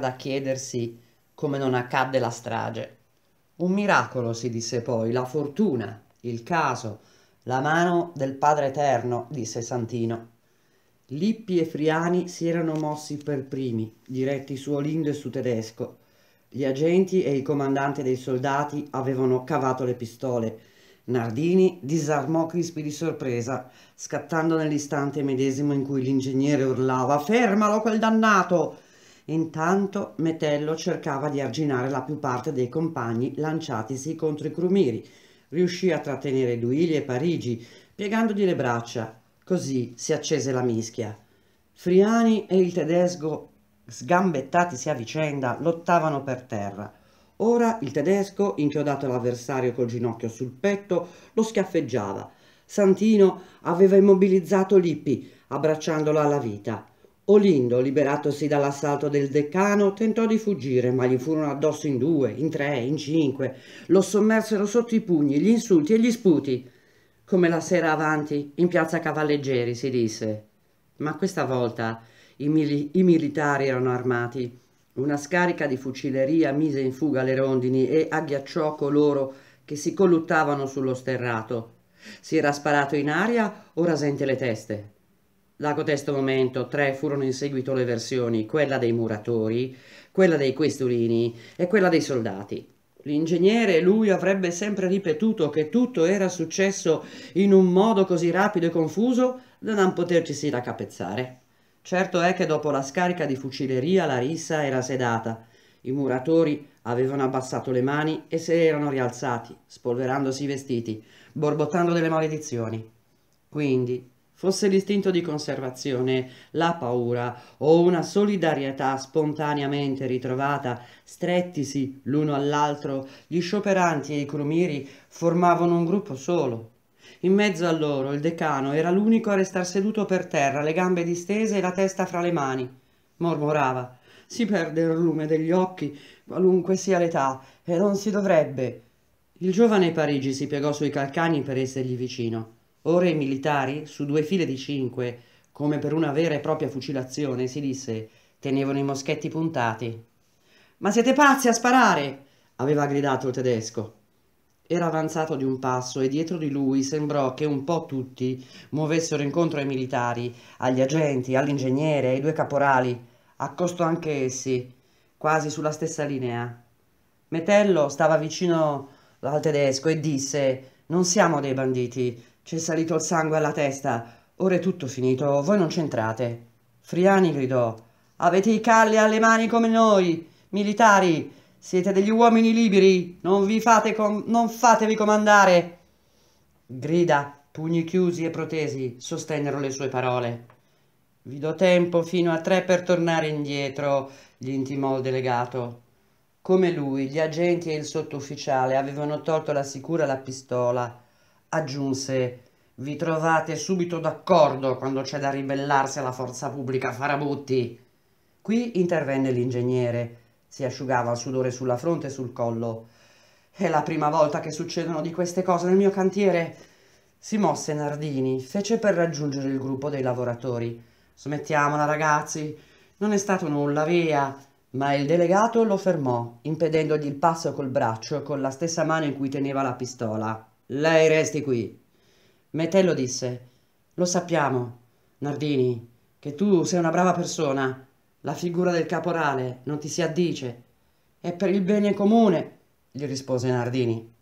guarda a chiedersi come non accadde la strage. Un miracolo, si disse poi, la fortuna, il caso, la mano del Padre Eterno, disse Santino. Lippi e Friani si erano mossi per primi, diretti su Olindo e su Tedesco. Gli agenti e il comandante dei soldati avevano cavato le pistole. Nardini disarmò Crispi di sorpresa, scattando nell'istante medesimo in cui l'ingegnere urlava «Fermalo quel dannato!» Intanto Metello cercava di arginare la più parte dei compagni lanciatisi contro i crumiri. Riuscì a trattenere Duili e Parigi, piegandogli le braccia. Così si accese la mischia. Friani e il tedesco, sgambettatisi a vicenda, lottavano per terra. Ora il tedesco, inchiodato l'avversario col ginocchio sul petto, lo schiaffeggiava. Santino aveva immobilizzato Lippi, abbracciandolo alla vita. Olindo, liberatosi dall'assalto del decano, tentò di fuggire, ma gli furono addosso in due, in tre, in cinque. Lo sommersero sotto i pugni, gli insulti e gli sputi. Come la sera avanti, in piazza Cavalleggeri, si disse. Ma questa volta i, mili i militari erano armati. Una scarica di fucileria mise in fuga le rondini e agghiacciò coloro che si colluttavano sullo sterrato. Si era sparato in aria o rasente le teste da cotesto momento tre furono in seguito le versioni, quella dei muratori, quella dei questurini e quella dei soldati. L'ingegnere, lui, avrebbe sempre ripetuto che tutto era successo in un modo così rapido e confuso da non potercisi raccapezzare. Certo è che dopo la scarica di fucileria la rissa era sedata. I muratori avevano abbassato le mani e se erano rialzati, spolverandosi i vestiti, borbottando delle maledizioni. Quindi, fosse l'istinto di conservazione, la paura o una solidarietà spontaneamente ritrovata, strettisi l'uno all'altro, gli scioperanti e i crumiri formavano un gruppo solo. In mezzo a loro il decano era l'unico a restar seduto per terra, le gambe distese e la testa fra le mani. Mormorava. Si perde il lume degli occhi, qualunque sia l'età, e non si dovrebbe. Il giovane Parigi si piegò sui calcani per essergli vicino. Ora i militari su due file di cinque, come per una vera e propria fucilazione, si disse, tenevano i moschetti puntati. Ma siete pazzi a sparare! aveva gridato il tedesco. Era avanzato di un passo e dietro di lui sembrò che un po' tutti muovessero incontro ai militari, agli agenti, all'ingegnere, ai due caporali, accosto anche essi, quasi sulla stessa linea. Metello stava vicino al tedesco e disse Non siamo dei banditi, c'è salito il sangue alla testa. Ora è tutto finito, voi non c'entrate. Friani gridò. Avete i calli alle mani come noi, militari. Siete degli uomini liberi, non, vi fate com- non fatevi comandare. Grida, pugni chiusi e protesi, sostennero le sue parole. Vi do tempo fino a tre per tornare indietro, gli intimò il delegato. Come lui, gli agenti e il sottufficiale avevano tolto la sicura la pistola aggiunse vi trovate subito d'accordo quando c'è da ribellarsi alla forza pubblica, farabutti. Qui intervenne l'ingegnere. Si asciugava il sudore sulla fronte e sul collo. È la prima volta che succedono di queste cose nel mio cantiere. Si mosse Nardini, fece per raggiungere il gruppo dei lavoratori. Smettiamola, ragazzi. Non è stato nulla, via. Ma il delegato lo fermò, impedendogli il passo col braccio e con la stessa mano in cui teneva la pistola. Lei resti qui. Metello disse, lo sappiamo, Nardini, che tu sei una brava persona. La figura del caporale non ti si addice. È per il bene comune, gli rispose Nardini.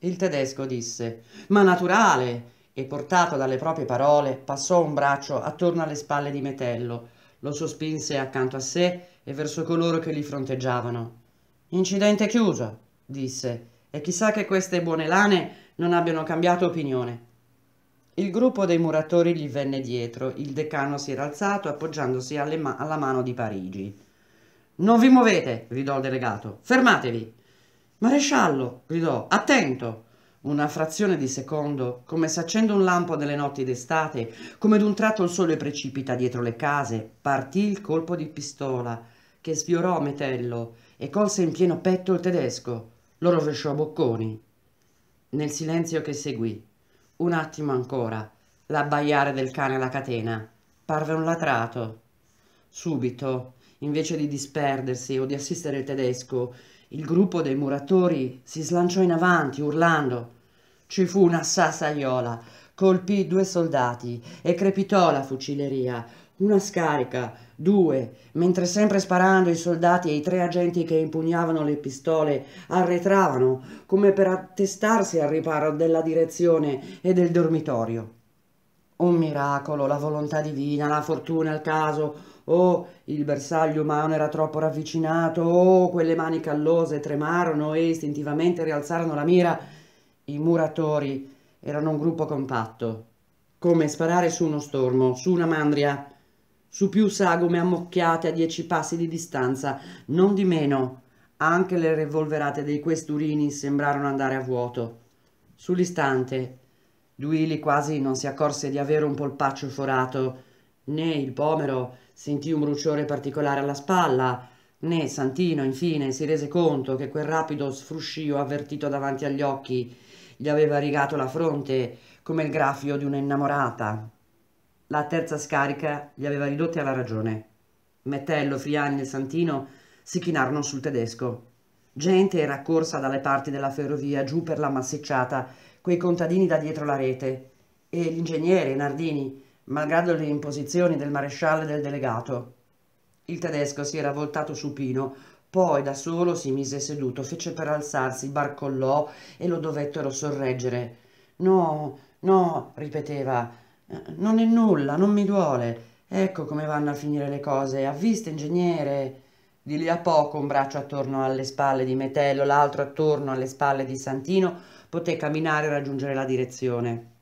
Il tedesco disse, ma naturale, e portato dalle proprie parole passò un braccio attorno alle spalle di Metello, lo sospinse accanto a sé e verso coloro che li fronteggiavano. Incidente chiuso, disse, e chissà che queste buone lane non abbiano cambiato opinione. Il gruppo dei muratori gli venne dietro, il decano si era alzato appoggiandosi ma alla mano di Parigi. Non vi muovete, gridò il delegato, fermatevi. Maresciallo, gridò, attento. Una frazione di secondo, come accende un lampo nelle notti d'estate, come d'un tratto il sole precipita dietro le case, partì il colpo di pistola, che sfiorò Metello e colse in pieno petto il tedesco. Lo rovesciò a Bocconi nel silenzio che seguì. Un attimo ancora, l'abbaiare del cane alla catena. Parve un latrato. Subito, invece di disperdersi o di assistere il tedesco, il gruppo dei muratori si slanciò in avanti, urlando. Ci fu una sassaiola, colpì due soldati e crepitò la fucileria. Una scarica, due, mentre sempre sparando i soldati e i tre agenti che impugnavano le pistole arretravano come per attestarsi al riparo della direzione e del dormitorio. Un miracolo, la volontà divina, la fortuna, il caso, oh, il bersaglio umano era troppo ravvicinato, oh, quelle mani callose tremarono e istintivamente rialzarono la mira. I muratori erano un gruppo compatto, come sparare su uno stormo, su una mandria su più sagome ammocchiate a dieci passi di distanza, non di meno. Anche le revolverate dei questurini sembrarono andare a vuoto. Sull'istante, Duili quasi non si accorse di avere un polpaccio forato, né il pomero sentì un bruciore particolare alla spalla, né Santino infine si rese conto che quel rapido sfruscio avvertito davanti agli occhi gli aveva rigato la fronte come il graffio di un'innamorata. La terza scarica li aveva ridotti alla ragione. Metello, Friani e Santino si chinarono sul tedesco. Gente era corsa dalle parti della ferrovia giù per la massicciata, quei contadini da dietro la rete. E l'ingegnere Nardini, malgrado le imposizioni del maresciallo e del delegato. Il tedesco si era voltato supino, poi da solo si mise seduto, fece per alzarsi, barcollò e lo dovettero sorreggere. No, no, ripeteva, eh, non è nulla, non mi duole. Ecco come vanno a finire le cose. Ha vista, ingegnere? Di lì a poco un braccio attorno alle spalle di Metello, l'altro attorno alle spalle di Santino, poté camminare e raggiungere la direzione.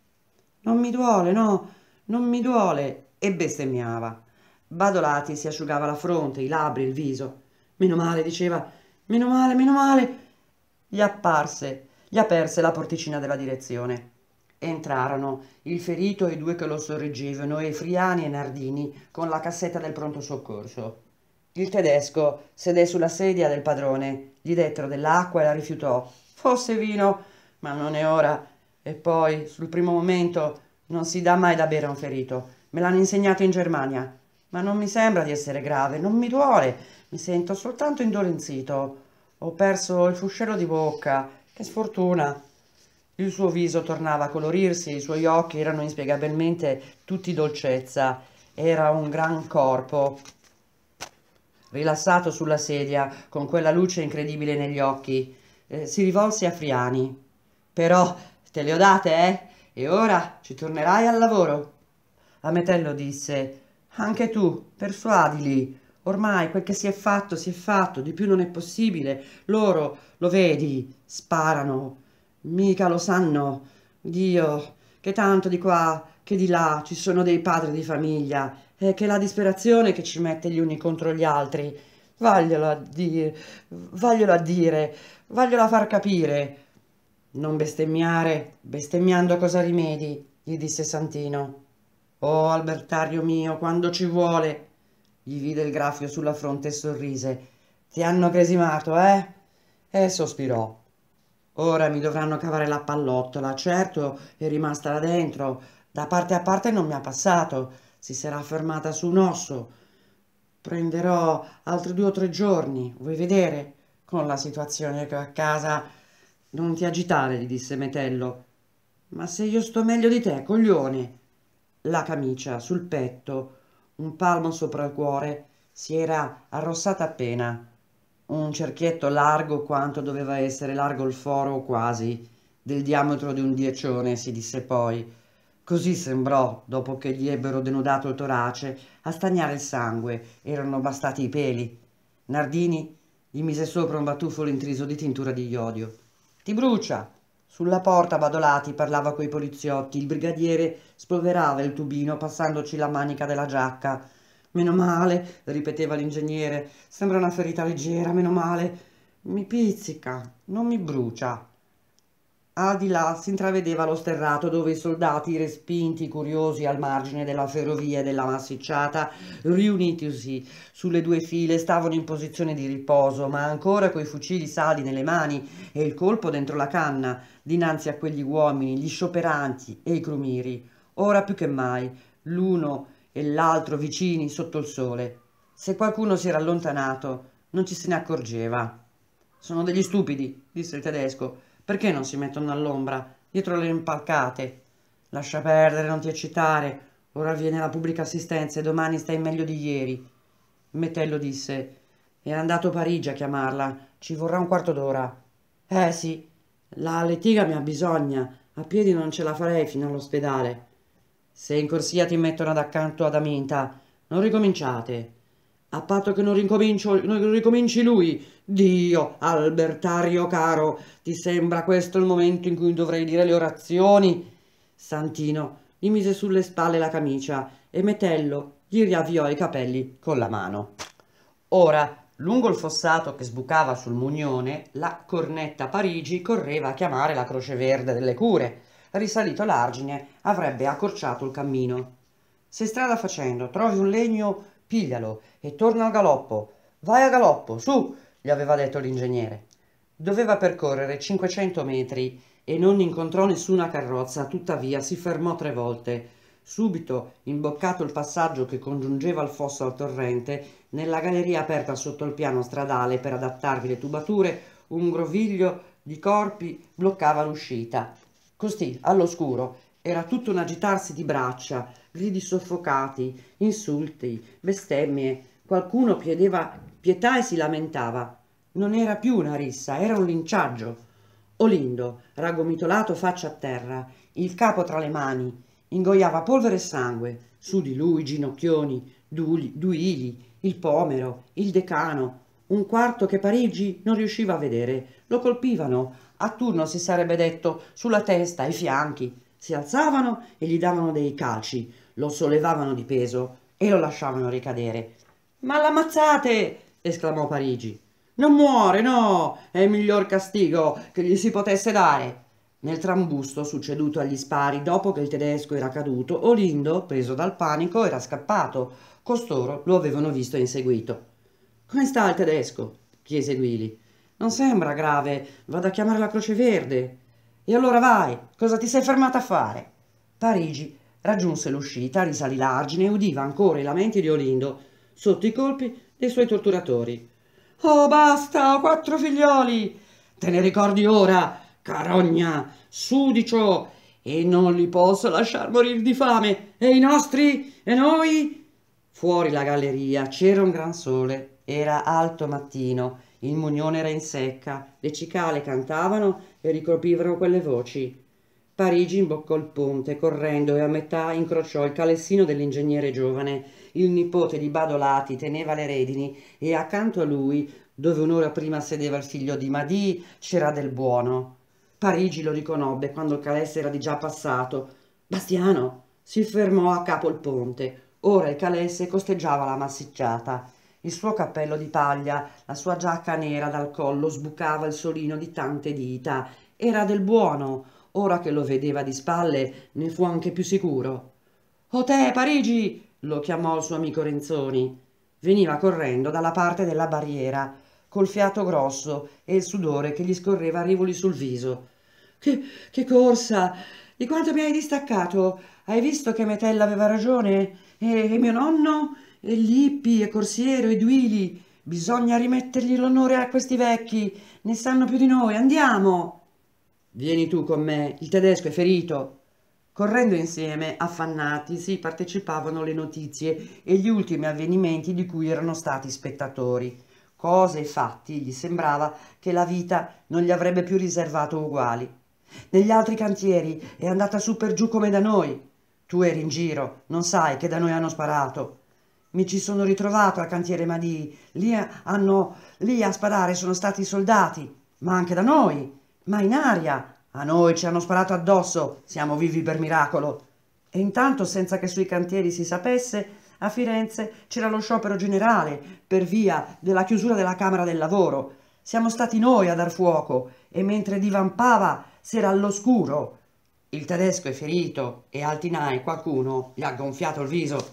Non mi duole, no, non mi duole, e bestemmiava. Badolati si asciugava la fronte, i labbri, il viso. Meno male, diceva, meno male, meno male. Gli apparse, gli aperse la porticina della direzione. Entrarono il ferito e due che lo sorreggevano e Friani e Nardini con la cassetta del pronto soccorso. Il tedesco sedè sulla sedia del padrone, gli dettero dell'acqua e la rifiutò. Fosse vino, ma non è ora. E poi, sul primo momento, non si dà mai da bere a un ferito. Me l'hanno insegnato in Germania. Ma non mi sembra di essere grave, non mi duole, mi sento soltanto indolenzito. Ho perso il fuscello di bocca. Che sfortuna! Il suo viso tornava a colorirsi, i suoi occhi erano inspiegabilmente tutti dolcezza. Era un gran corpo, rilassato sulla sedia, con quella luce incredibile negli occhi. Eh, si rivolse a Friani. Però te le ho date, eh? E ora ci tornerai al lavoro. Ametello disse, anche tu, persuadili. Ormai quel che si è fatto, si è fatto, di più non è possibile. Loro, lo vedi, sparano mica lo sanno, Dio, che tanto di qua, che di là ci sono dei padri di famiglia, e che la disperazione che ci mette gli uni contro gli altri, vaglielo a dire, vaglielo dire, vaglielo a far capire. Non bestemmiare, bestemmiando cosa rimedi, gli disse Santino. Oh, Albertario mio, quando ci vuole. Gli vide il graffio sulla fronte e sorrise. Ti hanno cresimato, eh? E sospirò. Ora mi dovranno cavare la pallottola, certo è rimasta là dentro, da parte a parte non mi ha passato, si sarà fermata su un osso. Prenderò altri due o tre giorni, vuoi vedere? Con la situazione che ho a casa... Non ti agitare, gli disse Metello. Ma se io sto meglio di te, coglione! La camicia sul petto, un palmo sopra il cuore, si era arrossata appena un cerchietto largo quanto doveva essere largo il foro quasi, del diametro di un diecione, si disse poi. Così sembrò, dopo che gli ebbero denudato il torace, a stagnare il sangue, erano bastati i peli. Nardini gli mise sopra un batuffolo intriso di tintura di iodio. Ti brucia! Sulla porta Badolati parlava coi poliziotti, il brigadiere spolverava il tubino passandoci la manica della giacca, Meno male, ripeteva l'ingegnere, sembra una ferita leggera, meno male. Mi pizzica, non mi brucia. A di là si intravedeva lo sterrato dove i soldati respinti, curiosi al margine della ferrovia e della massicciata, riunitisi sulle due file, stavano in posizione di riposo, ma ancora coi fucili sali nelle mani e il colpo dentro la canna, dinanzi a quegli uomini, gli scioperanti e i crumiri. Ora più che mai, l'uno e l'altro vicini sotto il sole. Se qualcuno si era allontanato, non ci se ne accorgeva. Sono degli stupidi, disse il tedesco. Perché non si mettono all'ombra, dietro le impalcate? Lascia perdere, non ti eccitare. Ora viene la pubblica assistenza e domani stai meglio di ieri. Metello disse. È andato a Parigi a chiamarla. Ci vorrà un quarto d'ora. Eh sì, la letiga mi ha bisogno. A piedi non ce la farei fino all'ospedale. Se in corsia ti mettono ad accanto ad Aminta, non ricominciate. A patto che non, non ricominci lui. Dio, Albertario caro, ti sembra questo il momento in cui dovrei dire le orazioni? Santino gli mise sulle spalle la camicia e Metello gli riavviò i capelli con la mano. Ora, lungo il fossato che sbucava sul Mugnone, la cornetta Parigi correva a chiamare la Croce Verde delle Cure risalito l'argine, avrebbe accorciato il cammino. Se strada facendo trovi un legno, piglialo e torna al galoppo. Vai a galoppo, su, gli aveva detto l'ingegnere. Doveva percorrere 500 metri e non incontrò nessuna carrozza, tuttavia si fermò tre volte. Subito, imboccato il passaggio che congiungeva il fosso al torrente, nella galleria aperta sotto il piano stradale per adattarvi le tubature, un groviglio di corpi bloccava l'uscita. Così, all'oscuro, era tutto un agitarsi di braccia, gridi soffocati, insulti, bestemmie. Qualcuno chiedeva pietà e si lamentava. Non era più una rissa, era un linciaggio. Olindo, raggomitolato faccia a terra, il capo tra le mani, ingoiava polvere e sangue. Su di lui Ginocchioni, Duili, Duili, il Pomero, il Decano, un quarto che Parigi non riusciva a vedere. Lo colpivano, a turno si sarebbe detto sulla testa, ai fianchi. Si alzavano e gli davano dei calci, lo sollevavano di peso e lo lasciavano ricadere. Ma l'ammazzate! esclamò Parigi. Non muore, no! È il miglior castigo che gli si potesse dare. Nel trambusto succeduto agli spari dopo che il tedesco era caduto, Olindo, preso dal panico, era scappato. Costoro lo avevano visto e inseguito. Come sta il tedesco? chiese Guili. Non sembra grave, vado a chiamare la Croce Verde. E allora vai, cosa ti sei fermata a fare? Parigi raggiunse l'uscita, risalì l'argine e udiva ancora i lamenti di Olindo, sotto i colpi dei suoi torturatori. Oh, basta, ho quattro figlioli! Te ne ricordi ora, carogna, sudicio, e non li posso lasciar morire di fame. E i nostri? E noi? Fuori la galleria c'era un gran sole, era alto mattino il mugnone era in secca, le cicale cantavano e ricoprivano quelle voci. Parigi imboccò il ponte correndo e a metà incrociò il calessino dell'ingegnere giovane. Il nipote di Badolati teneva le redini e accanto a lui, dove un'ora prima sedeva il figlio di Madì, c'era del buono. Parigi lo riconobbe quando il calesse era di già passato. Bastiano si fermò a capo il ponte. Ora il calesse costeggiava la massicciata. Il suo cappello di paglia, la sua giacca nera dal collo sbucava il solino di tante dita. Era del buono. Ora che lo vedeva di spalle, ne fu anche più sicuro. «O te, Parigi!» lo chiamò il suo amico Renzoni. Veniva correndo dalla parte della barriera, col fiato grosso e il sudore che gli scorreva a rivoli sul viso. «Che, che corsa! Di quanto mi hai distaccato? Hai visto che Metella aveva ragione? E, e mio nonno?» e Lippi e Corsiero e Duili. Bisogna rimettergli l'onore a questi vecchi. Ne sanno più di noi. Andiamo. Vieni tu con me. Il tedesco è ferito. Correndo insieme, affannati, si partecipavano le notizie e gli ultimi avvenimenti di cui erano stati spettatori. Cose e fatti gli sembrava che la vita non gli avrebbe più riservato uguali. Negli altri cantieri è andata su per giù come da noi. Tu eri in giro, non sai che da noi hanno sparato mi ci sono ritrovato al cantiere Madì, lì, hanno, lì a sparare sono stati i soldati, ma anche da noi, ma in aria, a noi ci hanno sparato addosso, siamo vivi per miracolo. E intanto, senza che sui cantieri si sapesse, a Firenze c'era lo sciopero generale per via della chiusura della Camera del Lavoro. Siamo stati noi a dar fuoco e mentre divampava s'era all'oscuro. Il tedesco è ferito e Altinai qualcuno gli ha gonfiato il viso.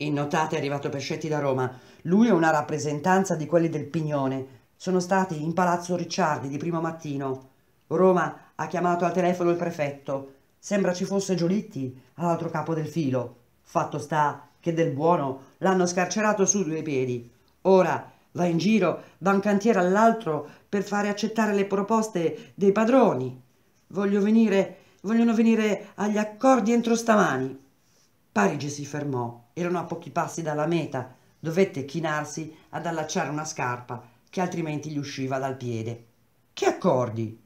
In notate è arrivato Pescetti da Roma. Lui è una rappresentanza di quelli del Pignone. Sono stati in Palazzo Ricciardi di primo mattino. Roma ha chiamato al telefono il prefetto. Sembra ci fosse Giolitti all'altro capo del filo. Fatto sta che del buono l'hanno scarcerato su due piedi. Ora va in giro da un cantiere all'altro per fare accettare le proposte dei padroni. Voglio venire, vogliono venire agli accordi entro stamani. Parigi si fermò, erano a pochi passi dalla meta, dovette chinarsi ad allacciare una scarpa che altrimenti gli usciva dal piede. Che accordi?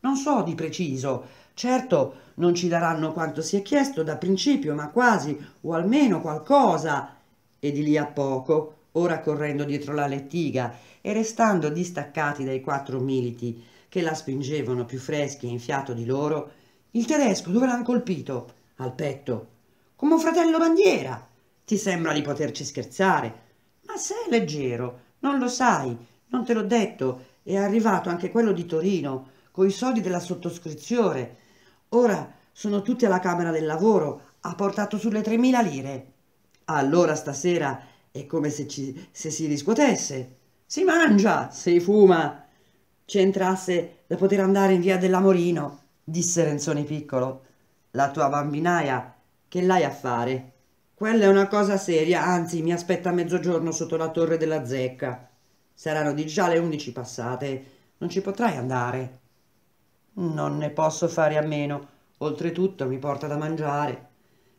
Non so di preciso, certo non ci daranno quanto si è chiesto da principio, ma quasi, o almeno qualcosa. E di lì a poco, ora correndo dietro la lettiga e restando distaccati dai quattro militi che la spingevano più freschi e in fiato di loro, il tedesco dove l'han colpito? Al petto come un fratello bandiera. Ti sembra di poterci scherzare, ma sei leggero, non lo sai, non te l'ho detto, è arrivato anche quello di Torino, coi soldi della sottoscrizione. Ora sono tutti alla Camera del Lavoro, ha portato sulle 3.000 lire. Allora stasera è come se, ci, se si riscuotesse. Si mangia, si fuma. C'entrasse da poter andare in via dell'Amorino, disse Renzoni Piccolo. La tua bambinaia che l'hai a fare? Quella è una cosa seria, anzi mi aspetta a mezzogiorno sotto la torre della zecca. Saranno di già le undici passate, non ci potrai andare. Non ne posso fare a meno, oltretutto mi porta da mangiare.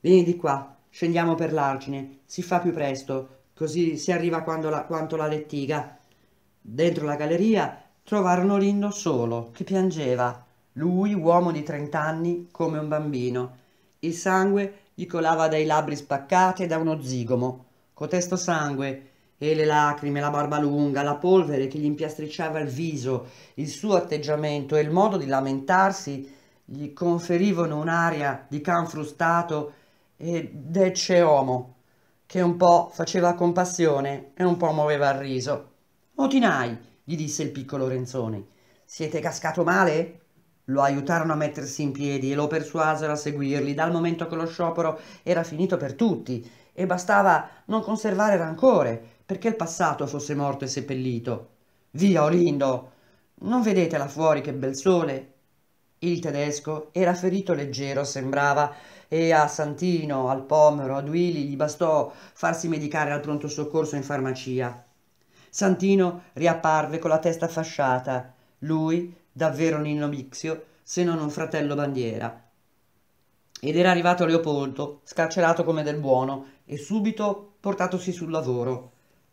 Vieni di qua, scendiamo per l'argine, si fa più presto, così si arriva quando la, quanto la lettiga. Dentro la galleria trovarono Lindo solo, che piangeva, lui uomo di trent'anni come un bambino. Il sangue gli colava dai labbri spaccati e da uno zigomo, cotesto sangue, e le lacrime, la barba lunga, la polvere che gli impiastricciava il viso, il suo atteggiamento e il modo di lamentarsi gli conferivano un'aria di can frustato e d'ecce homo, che un po' faceva compassione e un po' muoveva il riso. Otinai, gli disse il piccolo Renzoni, siete cascato male? Lo aiutarono a mettersi in piedi e lo persuasero a seguirli, dal momento che lo sciopero era finito per tutti e bastava non conservare rancore perché il passato fosse morto e seppellito. Via, Olindo! Non vedete là fuori che bel sole? Il tedesco era ferito leggero, sembrava, e a Santino, al Pomero, ad Willy gli bastò farsi medicare al pronto soccorso in farmacia. Santino riapparve con la testa fasciata. Lui davvero Nino Bixio se non un fratello bandiera. Ed era arrivato Leopoldo, scarcerato come del buono, e subito portatosi sul lavoro.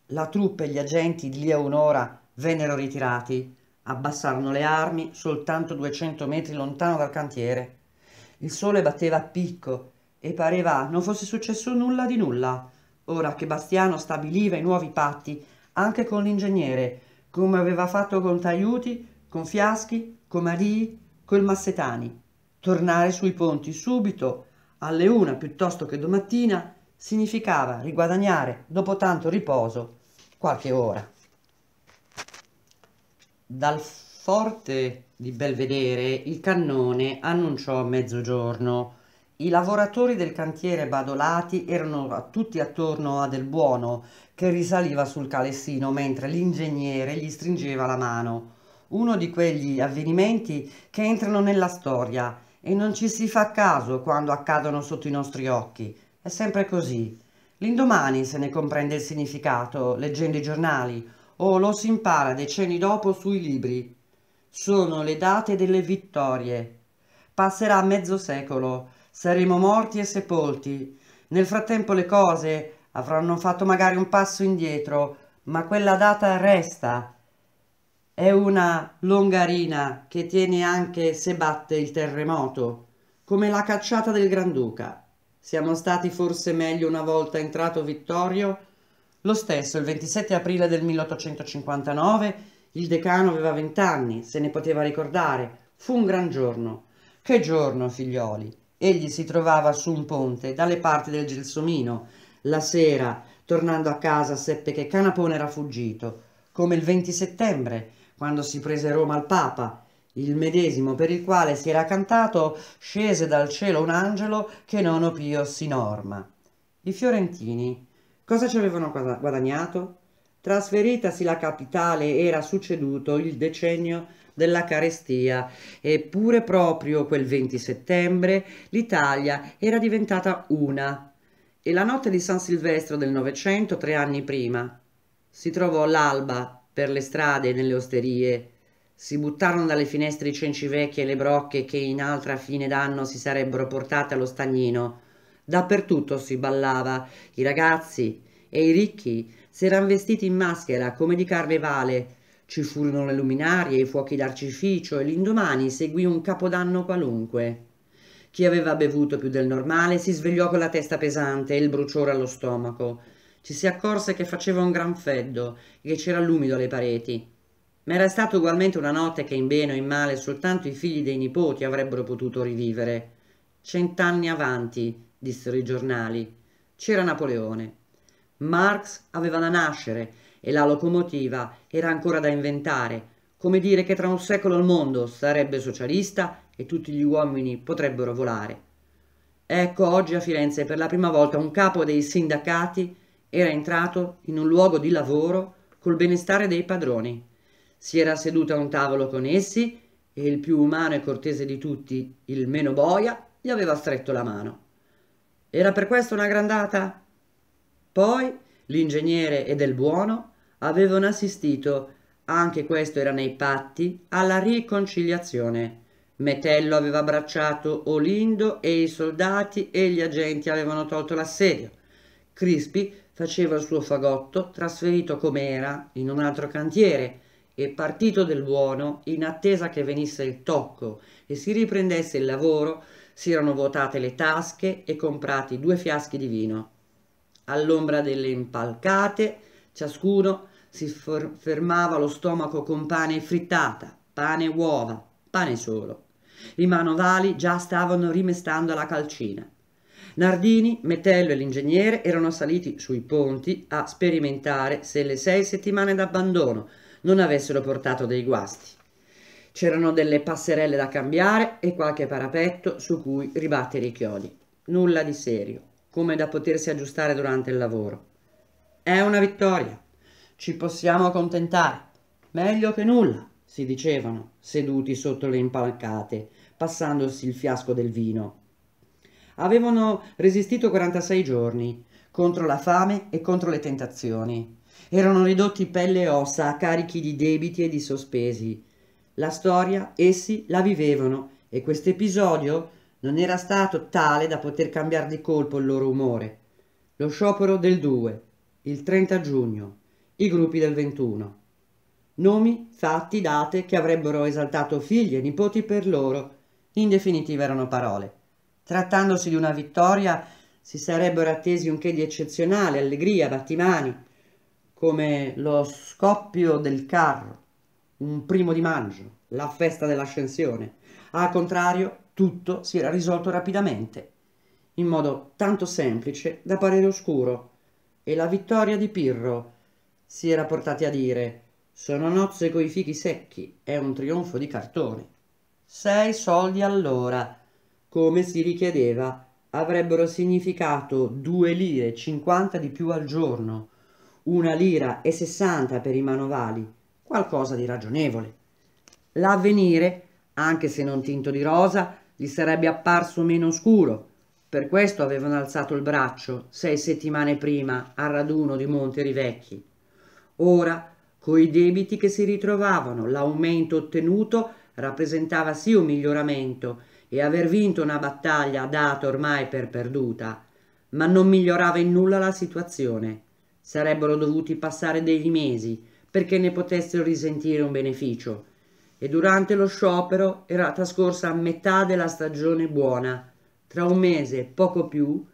La truppa e gli agenti di lì a un'ora vennero ritirati, abbassarono le armi soltanto 200 metri lontano dal cantiere. Il sole batteva a picco e pareva non fosse successo nulla di nulla, ora che Bastiano stabiliva i nuovi patti anche con l'ingegnere, come aveva fatto con Taiuti con Fiaschi, Comarii, col Massetani. Tornare sui ponti subito, alle una piuttosto che domattina, significava riguadagnare, dopo tanto riposo, qualche ora. Dal forte di Belvedere il cannone annunciò mezzogiorno. I lavoratori del cantiere Badolati erano tutti attorno a Del Buono, che risaliva sul calessino mentre l'ingegnere gli stringeva la mano uno di quegli avvenimenti che entrano nella storia e non ci si fa caso quando accadono sotto i nostri occhi. È sempre così. L'indomani se ne comprende il significato leggendo i giornali o lo si impara decenni dopo sui libri. Sono le date delle vittorie. Passerà mezzo secolo, saremo morti e sepolti. Nel frattempo le cose avranno fatto magari un passo indietro, ma quella data resta è una longarina che tiene anche se batte il terremoto, come la cacciata del Granduca. Siamo stati forse meglio una volta entrato Vittorio? Lo stesso, il 27 aprile del 1859, il decano aveva vent'anni, se ne poteva ricordare. Fu un gran giorno. Che giorno, figlioli! Egli si trovava su un ponte, dalle parti del Gelsomino. La sera, tornando a casa, seppe che Canapone era fuggito, come il 20 settembre, quando si prese Roma al Papa, il medesimo per il quale si era cantato scese dal cielo un angelo che nono Pio si norma. I fiorentini cosa ci avevano guadagnato? Trasferitasi la capitale era succeduto il decennio della carestia, eppure proprio quel 20 settembre l'Italia era diventata una e la notte di San Silvestro del Novecento, tre anni prima, si trovò l'alba per le strade e nelle osterie. Si buttarono dalle finestre i cencivecchi e le brocche che in altra fine d'anno si sarebbero portate allo stagnino. Dappertutto si ballava. I ragazzi e i ricchi si erano vestiti in maschera come di carnevale. Ci furono le luminarie, i fuochi d'arcificio e l'indomani seguì un capodanno qualunque. Chi aveva bevuto più del normale si svegliò con la testa pesante e il bruciore allo stomaco. Ci si accorse che faceva un gran freddo e che c'era l'umido alle pareti. Ma era stata ugualmente una notte che in bene o in male soltanto i figli dei nipoti avrebbero potuto rivivere. Cent'anni avanti, dissero i giornali, c'era Napoleone. Marx aveva da nascere e la locomotiva era ancora da inventare, come dire che tra un secolo il mondo sarebbe socialista e tutti gli uomini potrebbero volare. Ecco oggi a Firenze per la prima volta un capo dei sindacati era entrato in un luogo di lavoro col benestare dei padroni. Si era seduto a un tavolo con essi e il più umano e cortese di tutti, il meno boia, gli aveva stretto la mano. Era per questo una grandata? Poi l'ingegnere e del buono avevano assistito, anche questo era nei patti, alla riconciliazione. Metello aveva abbracciato Olindo e i soldati e gli agenti avevano tolto l'assedio. Crispi faceva il suo fagotto, trasferito come era in un altro cantiere e partito del buono in attesa che venisse il tocco e si riprendesse il lavoro, si erano vuotate le tasche e comprati due fiaschi di vino. All'ombra delle impalcate, ciascuno si fermava lo stomaco con pane e frittata, pane e uova, pane solo. I manovali già stavano rimestando la calcina. Nardini, Metello e l'ingegnere erano saliti sui ponti a sperimentare se le sei settimane d'abbandono non avessero portato dei guasti. C'erano delle passerelle da cambiare e qualche parapetto su cui ribattere i chiodi. Nulla di serio, come da potersi aggiustare durante il lavoro. È una vittoria. Ci possiamo accontentare. Meglio che nulla, si dicevano, seduti sotto le impalcate, passandosi il fiasco del vino avevano resistito 46 giorni contro la fame e contro le tentazioni. Erano ridotti pelle e ossa, a carichi di debiti e di sospesi. La storia essi la vivevano e questo episodio non era stato tale da poter cambiare di colpo il loro umore. Lo sciopero del 2, il 30 giugno, i gruppi del 21. Nomi, fatti, date che avrebbero esaltato figli e nipoti per loro, in definitiva erano parole. Trattandosi di una vittoria si sarebbero attesi un che di eccezionale, allegria, battimani, come lo scoppio del carro, un primo di maggio, la festa dell'ascensione. Al contrario, tutto si era risolto rapidamente, in modo tanto semplice da parere oscuro, e la vittoria di Pirro si era portati a dire «Sono nozze coi fichi secchi, è un trionfo di cartone». Sei soldi all'ora, come si richiedeva, avrebbero significato 2 lire 50 di più al giorno, una lira e 60 per i manovali, qualcosa di ragionevole. L'avvenire, anche se non tinto di rosa, gli sarebbe apparso meno scuro. Per questo avevano alzato il braccio sei settimane prima al raduno di Monte Rivecchi. Ora, coi debiti che si ritrovavano, l'aumento ottenuto rappresentava sì un miglioramento, e aver vinto una battaglia data ormai per perduta, ma non migliorava in nulla la situazione. Sarebbero dovuti passare dei mesi perché ne potessero risentire un beneficio e durante lo sciopero era trascorsa metà della stagione buona. Tra un mese e poco più,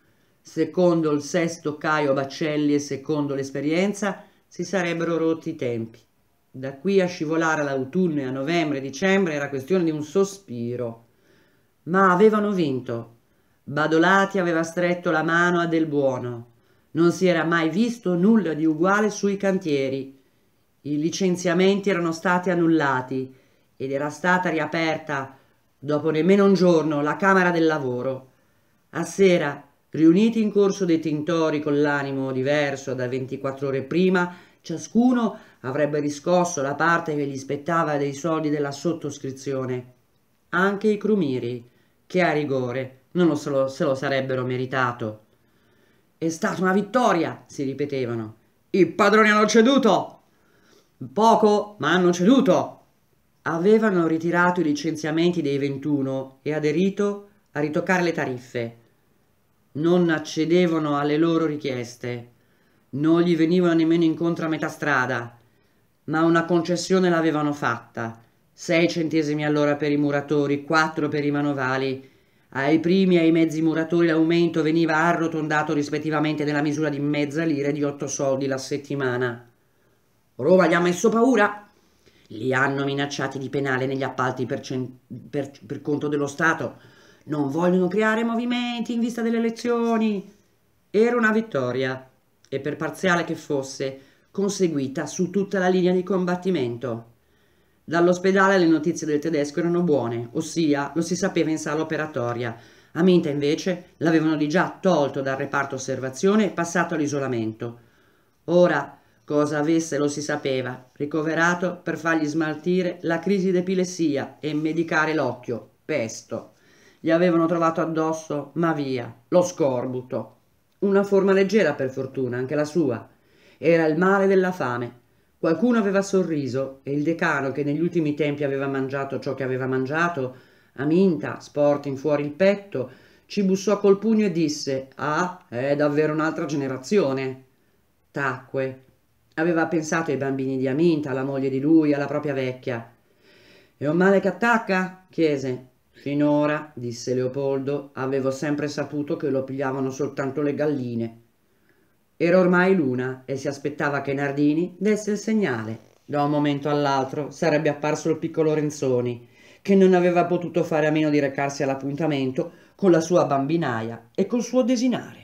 secondo il sesto Caio Baccelli e secondo l'esperienza, si sarebbero rotti i tempi. Da qui a scivolare all'autunno e a novembre e dicembre era questione di un sospiro ma avevano vinto. Badolati aveva stretto la mano a Del Buono. Non si era mai visto nulla di uguale sui cantieri. I licenziamenti erano stati annullati ed era stata riaperta, dopo nemmeno un giorno, la Camera del Lavoro. A sera, riuniti in corso dei tintori con l'animo diverso da 24 ore prima, ciascuno avrebbe riscosso la parte che gli spettava dei soldi della sottoscrizione. Anche i crumiri che a rigore non lo se, lo, se lo sarebbero meritato. È stata una vittoria, si ripetevano. I padroni hanno ceduto. Poco, ma hanno ceduto. Avevano ritirato i licenziamenti dei 21 e aderito a ritoccare le tariffe. Non accedevano alle loro richieste. Non gli venivano nemmeno incontro a metà strada. Ma una concessione l'avevano fatta 6 centesimi all'ora per i muratori, 4 per i manovali. Ai primi e ai mezzi muratori l'aumento veniva arrotondato rispettivamente nella misura di mezza lira e di 8 soldi la settimana. Roma gli ha messo paura. Li hanno minacciati di penale negli appalti per, per, per conto dello Stato. Non vogliono creare movimenti in vista delle elezioni. Era una vittoria, e per parziale che fosse, conseguita su tutta la linea di combattimento. Dall'ospedale le notizie del tedesco erano buone, ossia lo si sapeva in sala operatoria. A Minta invece l'avevano di già tolto dal reparto osservazione e passato all'isolamento. Ora cosa avesse lo si sapeva, ricoverato per fargli smaltire la crisi d'epilessia e medicare l'occhio, pesto. Gli avevano trovato addosso, ma via, lo scorbuto. Una forma leggera per fortuna, anche la sua. Era il male della fame, Qualcuno aveva sorriso e il decano, che negli ultimi tempi aveva mangiato ciò che aveva mangiato, aminta, sporta in fuori il petto, ci bussò col pugno e disse «Ah, è davvero un'altra generazione!» Tacque. Aveva pensato ai bambini di Aminta, alla moglie di lui, alla propria vecchia. «È un male che attacca?» chiese. «Finora», disse Leopoldo, «avevo sempre saputo che lo pigliavano soltanto le galline». Era ormai l'una e si aspettava che Nardini desse il segnale. Da un momento all'altro sarebbe apparso il piccolo Renzoni, che non aveva potuto fare a meno di recarsi all'appuntamento con la sua bambinaia e col suo desinare.